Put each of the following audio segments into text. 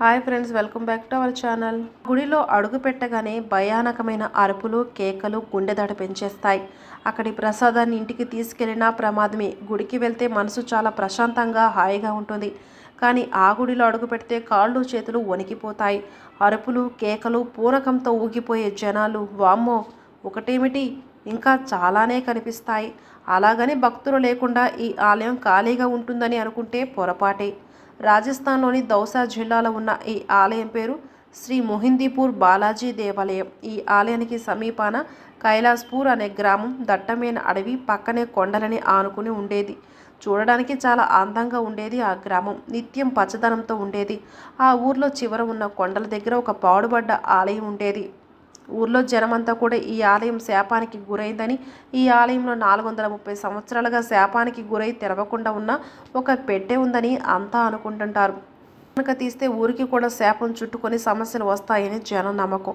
hi friends welcome back to our channel గుడిలో అడుగు పెట్టగానే భయానకమైన అరుపులు కేకలు గుండెదడ పెంచేస్తాయి అక్కడి ప్రసాదాన్ని ఇంటికి తీసుకెళ్లినా ప్రమాదమే గుడికి వెళ్తే మనసు చాలా ప్రశాంతంగా హాయిగా ఉంటుంది కానీ ఆ గుడిలో అడుగు పెడితే కాళ్ళు చేతులు వణికిపోతాయి అరుపులు కేకలు పూరకంతో ఊగిపోయే జనాలు వామ్మో ఒకటేమిటి ఇంకా చాలానే కనిపిస్తాయి అలాగని భక్తులు లేకుండా ఈ ఆలయం ఖాళీగా ఉంటుందని అనుకుంటే పొరపాటే రాజస్థాన్లోని దౌసా జిల్లాలో ఉన్న ఈ ఆలయం పేరు శ్రీ మొహిందీపూర్ బాలాజీ దేవాలయం ఈ ఆలయానికి సమీపాన కైలాస్పూర్ అనే గ్రామం దట్టమైన అడవి పక్కనే కొండలని ఆనుకుని ఉండేది చూడడానికి చాలా అందంగా ఉండేది ఆ గ్రామం నిత్యం పచ్చదనంతో ఉండేది ఆ ఊర్లో చివర ఉన్న కొండల దగ్గర ఒక పాడుబడ్డ ఆలయం ఉండేది ఊర్లో జనమంతా కూడా ఈ ఆలయం శాపానికి గురైందని ఈ ఆలయంలో నాలుగు ముప్పై సంవత్సరాలుగా శాపానికి గురై తెరవకుండా ఉన్న ఒక పెట్టె ఉందని అంతా అనుకుంటుంటారు కనుక తీస్తే ఊరికి కూడా శాపం చుట్టుకొని సమస్యలు వస్తాయని జనం నమ్మకం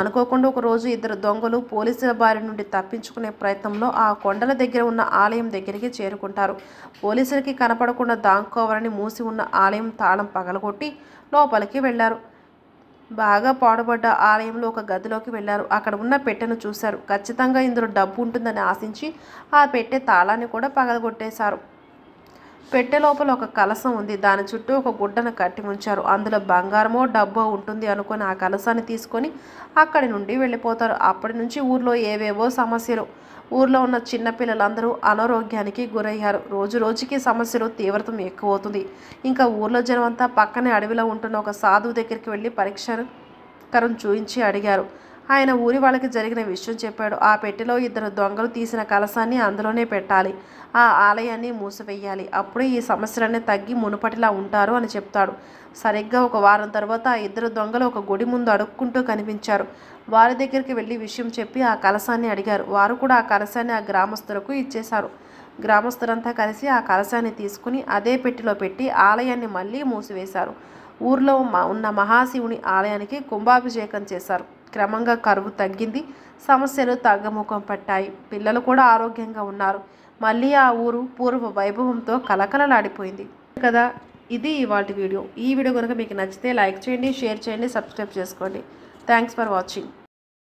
అనుకోకుండా ఒకరోజు ఇద్దరు దొంగలు పోలీసుల బారి నుండి తప్పించుకునే ప్రయత్నంలో ఆ కొండల దగ్గర ఉన్న ఆలయం దగ్గరికి చేరుకుంటారు పోలీసులకి కనపడకుండా దాంకోవాలని మూసి ఉన్న ఆలయం తాళం పగలగొట్టి లోపలికి వెళ్లారు బాగా పాడుబడ్డ ఆలయంలో ఒక గదిలోకి వెళ్ళారు అక్కడ ఉన్న పెట్టెను చూశారు ఖచ్చితంగా ఇందులో డబ్బు ఉంటుందని ఆశించి ఆ పెట్టె తాళాన్ని కూడా పగలగొట్టేశారు పెట్టె లోపల ఒక కలసం ఉంది దాని చుట్టూ ఒక గుడ్డను కట్టి ఉంచారు అందులో బంగారమో డబ్బో ఉంటుంది అనుకొని ఆ కలసాన్ని తీసుకొని అక్కడి నుండి వెళ్ళిపోతారు అప్పటి నుంచి ఊర్లో ఏవేవో సమస్యలు ఊర్లో ఉన్న చిన్నపిల్లలందరూ అనారోగ్యానికి గురయ్యారు రోజు రోజుకి సమస్యలు తీవ్రతం ఎక్కువవుతుంది ఇంకా ఊర్లో జనమంతా పక్కనే అడవిలో ఉంటున్న ఒక సాధువు దగ్గరికి వెళ్ళి పరిక్షకరం చూయించి అడిగారు ఆయన ఊరి వాళ్ళకి జరిగిన విషయం చెప్పాడు ఆ పెట్టెలో ఇద్దరు దొంగలు తీసిన కలసాన్ని అందులోనే పెట్టాలి ఆ ఆలయాన్ని మూసివేయాలి అప్పుడే ఈ సమస్యలన్నీ తగ్గి మునుపటిలా ఉంటారు అని చెప్తాడు సరిగ్గా ఒక వారం తర్వాత ఆ ఇద్దరు దొంగలు ఒక గుడి ముందు అడుక్కుంటూ కనిపించారు వారి దగ్గరికి వెళ్ళి విషయం చెప్పి ఆ కలసాన్ని అడిగారు వారు కూడా ఆ కలసాన్ని ఆ గ్రామస్తులకు ఇచ్చేశారు గ్రామస్తులంతా కలిసి ఆ కలశాన్ని తీసుకుని అదే పెట్టిలో పెట్టి ఆలయాన్ని మళ్ళీ మూసివేశారు ఊర్లో ఉన్న మహాశివుని ఆలయానికి కుంభాభిషేకం చేశారు క్రమంగా కరువు తగ్గింది సమస్యలు తగ్గముఖం పట్టాయి పిల్లలు కూడా ఆరోగ్యంగా ఉన్నారు మళ్ళీ ఆ ఊరు పూర్వ వైభవంతో కలకలలాడిపోయింది కదా ఇది ఇవాళ వీడియో ఈ వీడియో కనుక మీకు నచ్చితే లైక్ చేయండి షేర్ చేయండి సబ్స్క్రైబ్ చేసుకోండి థ్యాంక్స్ ఫర్ వాచింగ్